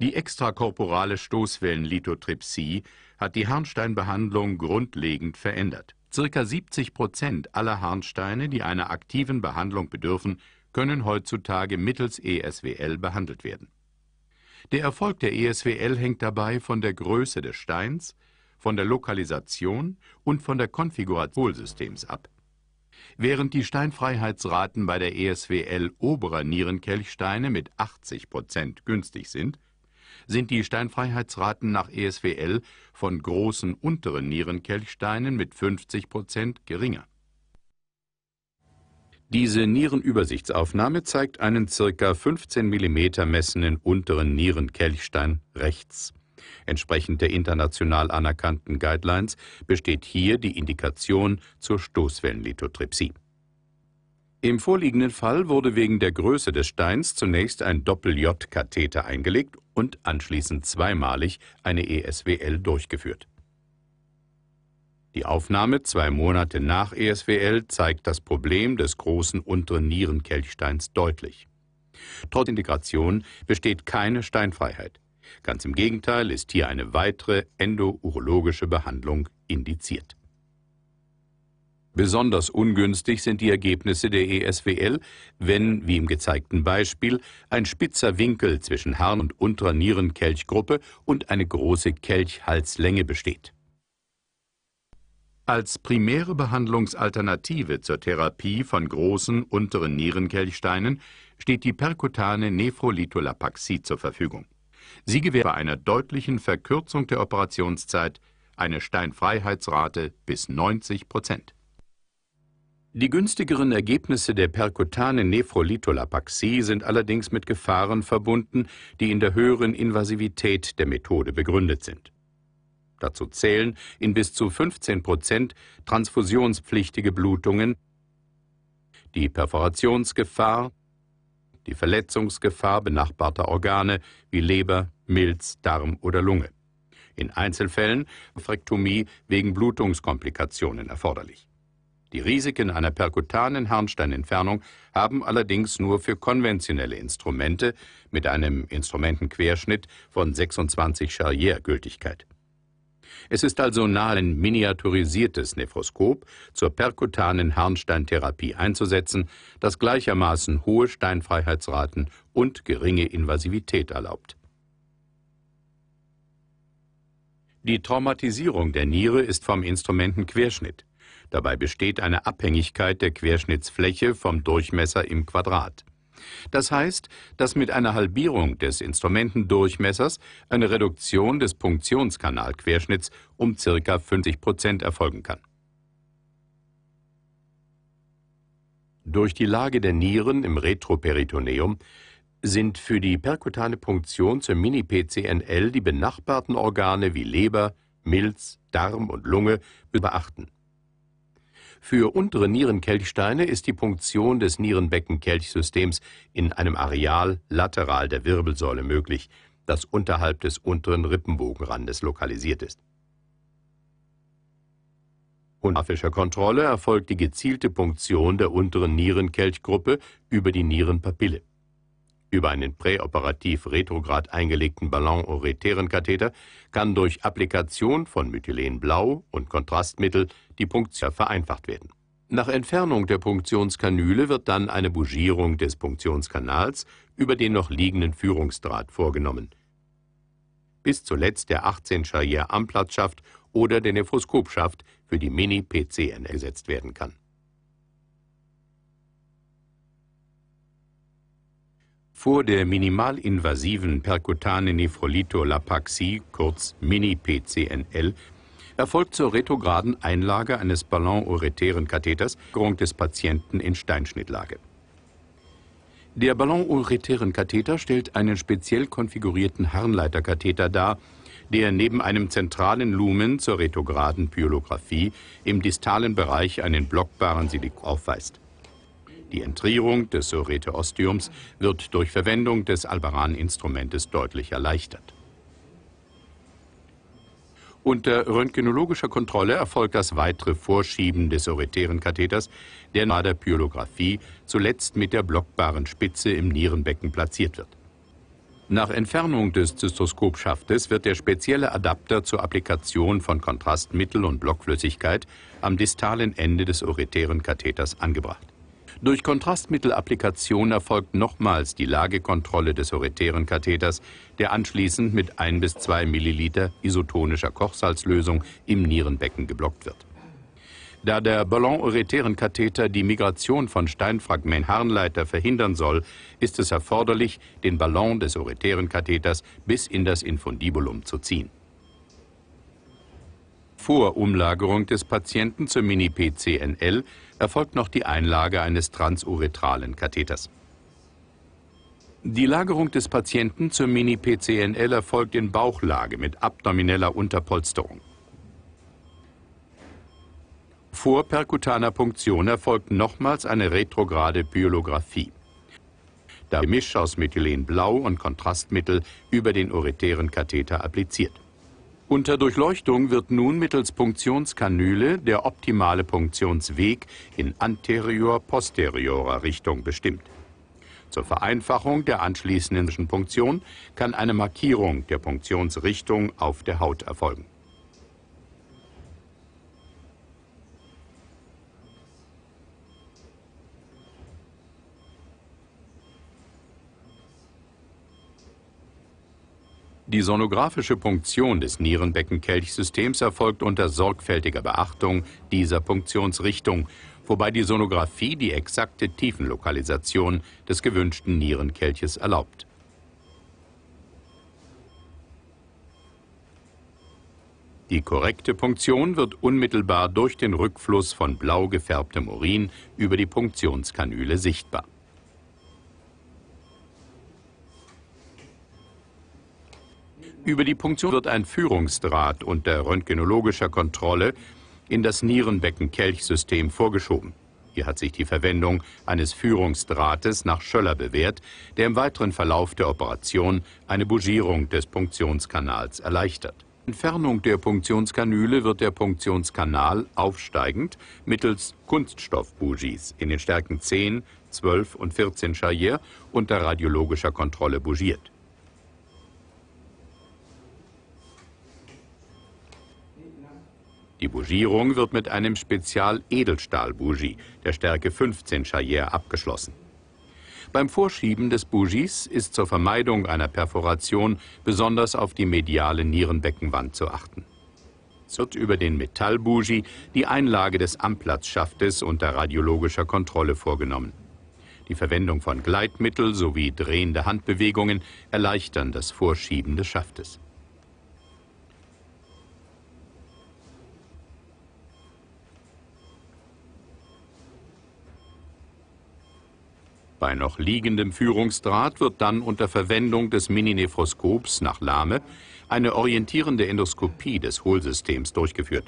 Die extrakorporale Stoßwellenlithotripsie hat die Harnsteinbehandlung grundlegend verändert. Circa 70 Prozent aller Harnsteine, die einer aktiven Behandlung bedürfen, können heutzutage mittels ESWL behandelt werden. Der Erfolg der ESWL hängt dabei von der Größe des Steins, von der Lokalisation und von der Konfiguration des Systems ab. Während die Steinfreiheitsraten bei der ESWL oberer Nierenkelchsteine mit 80 Prozent günstig sind, sind die Steinfreiheitsraten nach ESWL von großen unteren Nierenkelchsteinen mit 50 Prozent geringer. Diese Nierenübersichtsaufnahme zeigt einen ca. 15 mm messenden unteren Nierenkelchstein rechts. Entsprechend der international anerkannten Guidelines besteht hier die Indikation zur Stoßwellenlithotripsie. Im vorliegenden Fall wurde wegen der Größe des Steins zunächst ein Doppel-J-Katheter eingelegt und anschließend zweimalig eine ESWL durchgeführt. Die Aufnahme zwei Monate nach ESWL zeigt das Problem des großen unteren Nierenkelchsteins deutlich. Trotz Integration besteht keine Steinfreiheit. Ganz im Gegenteil ist hier eine weitere endourologische Behandlung indiziert. Besonders ungünstig sind die Ergebnisse der ESWL, wenn, wie im gezeigten Beispiel, ein spitzer Winkel zwischen Harn- und unterer Nierenkelchgruppe und eine große Kelchhalslänge besteht. Als primäre Behandlungsalternative zur Therapie von großen unteren Nierenkelchsteinen steht die percutane Nephrolitolapaxie zur Verfügung. Sie gewährt bei einer deutlichen Verkürzung der Operationszeit eine Steinfreiheitsrate bis 90 Prozent. Die günstigeren Ergebnisse der perkutanen Nephrolitolapaxie sind allerdings mit Gefahren verbunden, die in der höheren Invasivität der Methode begründet sind. Dazu zählen in bis zu 15 Prozent transfusionspflichtige Blutungen, die Perforationsgefahr, die Verletzungsgefahr benachbarter Organe wie Leber, Milz, Darm oder Lunge. In Einzelfällen Frektomie wegen Blutungskomplikationen erforderlich. Die Risiken einer perkutanen Harnsteinentfernung haben allerdings nur für konventionelle Instrumente mit einem Instrumentenquerschnitt von 26 Charrier Gültigkeit. Es ist also nahe ein miniaturisiertes Nephroskop zur perkutanen Harnsteintherapie einzusetzen, das gleichermaßen hohe Steinfreiheitsraten und geringe Invasivität erlaubt. Die Traumatisierung der Niere ist vom Instrumentenquerschnitt Dabei besteht eine Abhängigkeit der Querschnittsfläche vom Durchmesser im Quadrat. Das heißt, dass mit einer Halbierung des Instrumentendurchmessers eine Reduktion des Punktionskanalquerschnitts um ca. 50 Prozent erfolgen kann. Durch die Lage der Nieren im Retroperitoneum sind für die perkutane Punktion zur Mini-PCNL die benachbarten Organe wie Leber, Milz, Darm und Lunge zu beachten. Für untere Nierenkelchsteine ist die Punktion des Nierenbeckenkelchsystems in einem Areal lateral der Wirbelsäule möglich, das unterhalb des unteren Rippenbogenrandes lokalisiert ist. Unter grafischer Kontrolle erfolgt die gezielte Punktion der unteren Nierenkelchgruppe über die Nierenpapille. Über einen präoperativ retrograd eingelegten ballon-uretären Katheter kann durch Applikation von Methylenblau und Kontrastmittel die Punktion vereinfacht werden. Nach Entfernung der Punktionskanüle wird dann eine Bugierung des Punktionskanals über den noch liegenden Führungsdraht vorgenommen. Bis zuletzt der 18 Charrier Amplatzschaft oder der Nephroskopschaft für die Mini-PCN ersetzt werden kann. Vor der minimalinvasiven percutane Nephrolitolapaxie, kurz Mini-PCNL, erfolgt zur retrograden Einlage eines ballonuretären Katheters Grund des Patienten in Steinschnittlage. Der ballonuretären Katheter stellt einen speziell konfigurierten Harnleiterkatheter dar, der neben einem zentralen Lumen zur retrograden Pyolographie im distalen Bereich einen blockbaren Silik aufweist. Die Entrierung des Sorete-Ostiums wird durch Verwendung des Albaran-Instrumentes deutlich erleichtert. Unter röntgenologischer Kontrolle erfolgt das weitere Vorschieben des oretären Katheters, der nahe der Pyolographie zuletzt mit der blockbaren Spitze im Nierenbecken platziert wird. Nach Entfernung des Zystoskopschaftes wird der spezielle Adapter zur Applikation von Kontrastmittel und Blockflüssigkeit am distalen Ende des oretären Katheters angebracht. Durch Kontrastmittelapplikation erfolgt nochmals die Lagekontrolle des horretären Katheters, der anschließend mit 1 bis 2 Milliliter isotonischer Kochsalzlösung im Nierenbecken geblockt wird. Da der ballon-uretären Katheter die Migration von Steinfragment-Harnleiter verhindern soll, ist es erforderlich, den Ballon des uretären Katheters bis in das Infundibulum zu ziehen. Vor Umlagerung des Patienten zur Mini-PCNL erfolgt noch die Einlage eines transuretralen Katheters. Die Lagerung des Patienten zur Mini-PCNL erfolgt in Bauchlage mit abdomineller Unterpolsterung. Vor perkutaner Punktion erfolgt nochmals eine retrograde Pyolographie. Da Misch aus Methylenblau und Kontrastmittel über den ureteren Katheter appliziert. Unter Durchleuchtung wird nun mittels Punktionskanüle der optimale Punktionsweg in anterior-posteriorer Richtung bestimmt. Zur Vereinfachung der anschließenden Punktion kann eine Markierung der Punktionsrichtung auf der Haut erfolgen. Die sonografische Punktion des Nierenbeckenkelchsystems erfolgt unter sorgfältiger Beachtung dieser Punktionsrichtung, wobei die Sonographie die exakte Tiefenlokalisation des gewünschten Nierenkelches erlaubt. Die korrekte Punktion wird unmittelbar durch den Rückfluss von blau gefärbtem Urin über die Punktionskanüle sichtbar. Über die Punktion wird ein Führungsdraht unter röntgenologischer Kontrolle in das Nierenbecken-Kelchsystem vorgeschoben. Hier hat sich die Verwendung eines Führungsdrahtes nach Schöller bewährt, der im weiteren Verlauf der Operation eine Bugierung des Punktionskanals erleichtert. Entfernung der Punktionskanüle wird der Punktionskanal aufsteigend mittels Kunststoffbougies in den Stärken 10, 12 und 14 Charrier unter radiologischer Kontrolle bougiert. Die Bougierung wird mit einem Spezial-Edelstahl-Bougie der Stärke 15 Chayer abgeschlossen. Beim Vorschieben des Bougies ist zur Vermeidung einer Perforation besonders auf die mediale Nierenbeckenwand zu achten. Es wird über den Metallbougie die Einlage des Amplatzschaftes unter radiologischer Kontrolle vorgenommen. Die Verwendung von Gleitmittel sowie drehende Handbewegungen erleichtern das Vorschieben des Schaftes. Bei noch liegendem Führungsdraht wird dann unter Verwendung des Mininephroskops nach Lahme eine orientierende Endoskopie des Hohlsystems durchgeführt.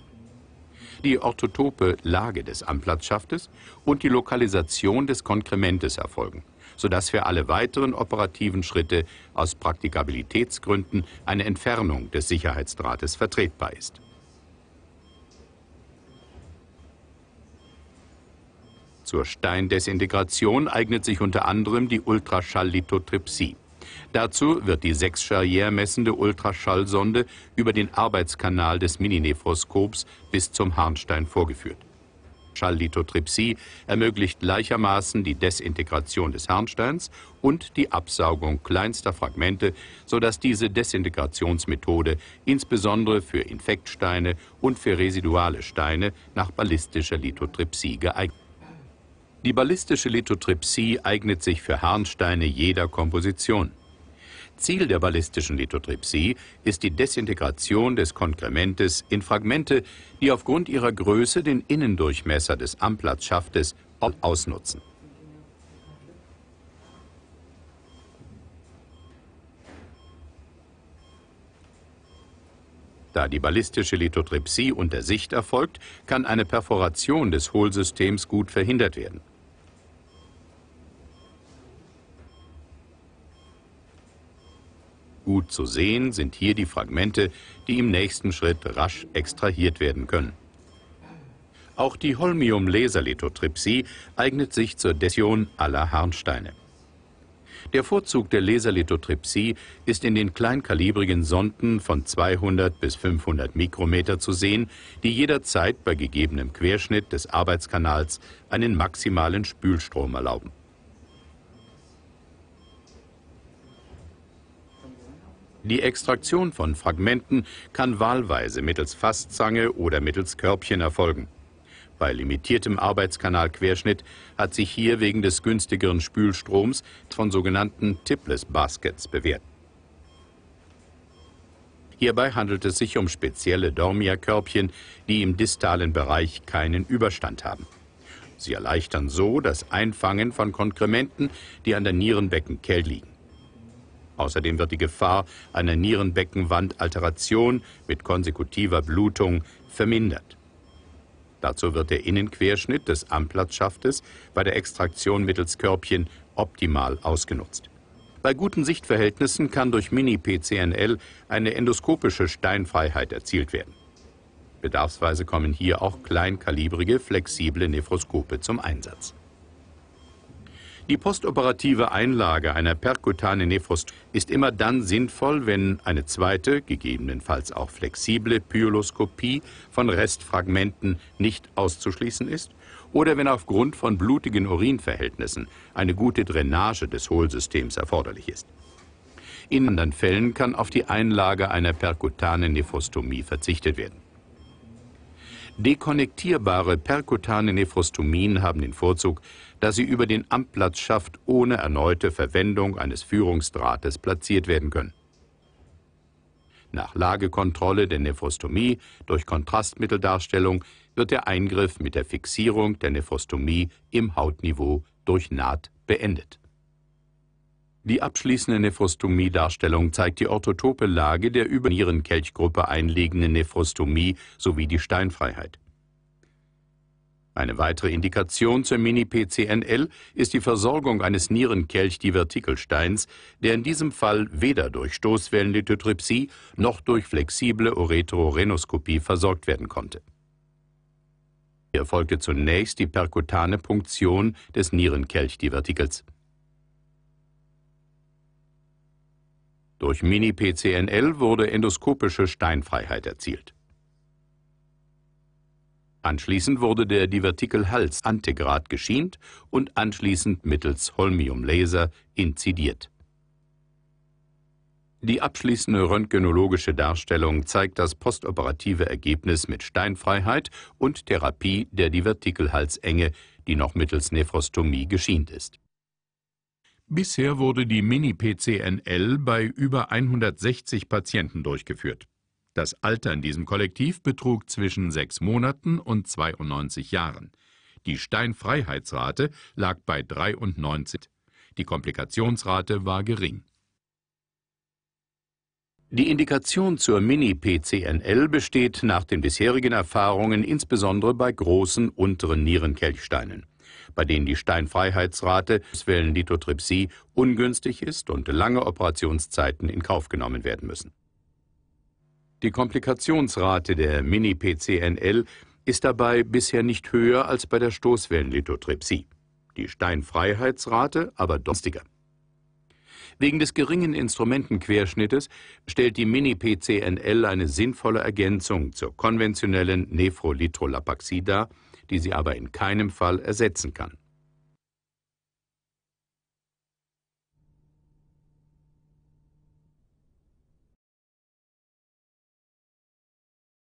Die orthotope Lage des Amplatzschaftes und die Lokalisation des Konkrementes erfolgen, sodass für alle weiteren operativen Schritte aus Praktikabilitätsgründen eine Entfernung des Sicherheitsdrahtes vertretbar ist. Zur Steindesintegration eignet sich unter anderem die Ultraschalllithotripsie. Dazu wird die sechs Charrière messende Ultraschallsonde über den Arbeitskanal des Mininephroskops bis zum Harnstein vorgeführt. Schalllithotripsie ermöglicht gleichermaßen die Desintegration des Harnsteins und die Absaugung kleinster Fragmente, sodass diese Desintegrationsmethode insbesondere für Infektsteine und für residuale Steine nach ballistischer Lithotripsie geeignet die ballistische Lithotripsie eignet sich für Harnsteine jeder Komposition. Ziel der ballistischen Lithotripsie ist die Desintegration des Konkrementes in Fragmente, die aufgrund ihrer Größe den Innendurchmesser des Amplatzschaftes ausnutzen. Da die ballistische Lithotripsie unter Sicht erfolgt, kann eine Perforation des Hohlsystems gut verhindert werden. Gut zu sehen sind hier die Fragmente, die im nächsten Schritt rasch extrahiert werden können. Auch die Holmium-Laserlithotripsie eignet sich zur Dession aller Harnsteine. Der Vorzug der Laserlithotripsie ist in den kleinkalibrigen Sonden von 200 bis 500 Mikrometer zu sehen, die jederzeit bei gegebenem Querschnitt des Arbeitskanals einen maximalen Spülstrom erlauben. Die Extraktion von Fragmenten kann wahlweise mittels Fasszange oder mittels Körbchen erfolgen. Bei limitiertem Arbeitskanalquerschnitt hat sich hier wegen des günstigeren Spülstroms von sogenannten Tipless Baskets bewährt. Hierbei handelt es sich um spezielle Dormia-Körbchen, die im distalen Bereich keinen Überstand haben. Sie erleichtern so das Einfangen von Konkrementen, die an der Nierenbeckenkälte liegen. Außerdem wird die Gefahr einer Nierenbeckenwandalteration mit konsekutiver Blutung vermindert. Dazu wird der Innenquerschnitt des Amplatzschaftes bei der Extraktion mittels Körbchen optimal ausgenutzt. Bei guten Sichtverhältnissen kann durch Mini-PCNL eine endoskopische Steinfreiheit erzielt werden. Bedarfsweise kommen hier auch kleinkalibrige, flexible Nephroskope zum Einsatz. Die postoperative Einlage einer perkutanen Nephrostomie ist immer dann sinnvoll, wenn eine zweite, gegebenenfalls auch flexible Pyeloskopie von Restfragmenten nicht auszuschließen ist oder wenn aufgrund von blutigen Urinverhältnissen eine gute Drainage des Hohlsystems erforderlich ist. In anderen Fällen kann auf die Einlage einer perkutanen Nephrostomie verzichtet werden. Dekonnektierbare perkutane Nephrostomien haben den Vorzug, da sie über den Amtplatz schafft, ohne erneute Verwendung eines Führungsdrahtes platziert werden können. Nach Lagekontrolle der Nephrostomie durch Kontrastmitteldarstellung wird der Eingriff mit der Fixierung der Nephrostomie im Hautniveau durch Naht beendet. Die abschließende Nephrostomie-Darstellung zeigt die orthotope Lage der über Nierenkelchgruppe einliegenden Nephrostomie sowie die Steinfreiheit. Eine weitere Indikation zur Mini-PCNL ist die Versorgung eines Nierenkelch-Divertikelsteins, der in diesem Fall weder durch Stoßwellenlithotripsie noch durch flexible Ureterorenoskopie versorgt werden konnte. Hier folgte zunächst die perkutane Punktion des Nierenkelch-Divertikels. Durch Mini-PCNL wurde endoskopische Steinfreiheit erzielt. Anschließend wurde der Divertikelhals antegrat geschient und anschließend mittels Holmiumlaser inzidiert. Die abschließende röntgenologische Darstellung zeigt das postoperative Ergebnis mit Steinfreiheit und Therapie der Divertikelhalsenge, die noch mittels Nephrostomie geschient ist. Bisher wurde die Mini-PCNL bei über 160 Patienten durchgeführt. Das Alter in diesem Kollektiv betrug zwischen sechs Monaten und 92 Jahren. Die Steinfreiheitsrate lag bei 93. Die Komplikationsrate war gering. Die Indikation zur Mini-PCNL besteht nach den bisherigen Erfahrungen insbesondere bei großen unteren Nierenkelchsteinen, bei denen die Steinfreiheitsrate, Schwellenlithotripsie, ungünstig ist und lange Operationszeiten in Kauf genommen werden müssen. Die Komplikationsrate der Mini-PCNL ist dabei bisher nicht höher als bei der Stoßwellenlithotripsie, die Steinfreiheitsrate aber günstiger. Wegen des geringen Instrumentenquerschnittes stellt die Mini-PCNL eine sinnvolle Ergänzung zur konventionellen Nephrolithrolapaxie dar, die sie aber in keinem Fall ersetzen kann.